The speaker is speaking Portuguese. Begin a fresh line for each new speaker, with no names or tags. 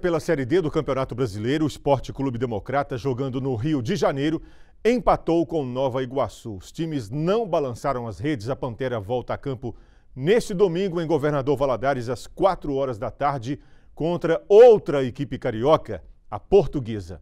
Pela Série D do Campeonato Brasileiro, o Esporte Clube Democrata, jogando no Rio de Janeiro, empatou com Nova Iguaçu. Os times não balançaram as redes. A Pantera volta a campo neste domingo em Governador Valadares, às 4 horas da tarde, contra outra equipe carioca, a Portuguesa.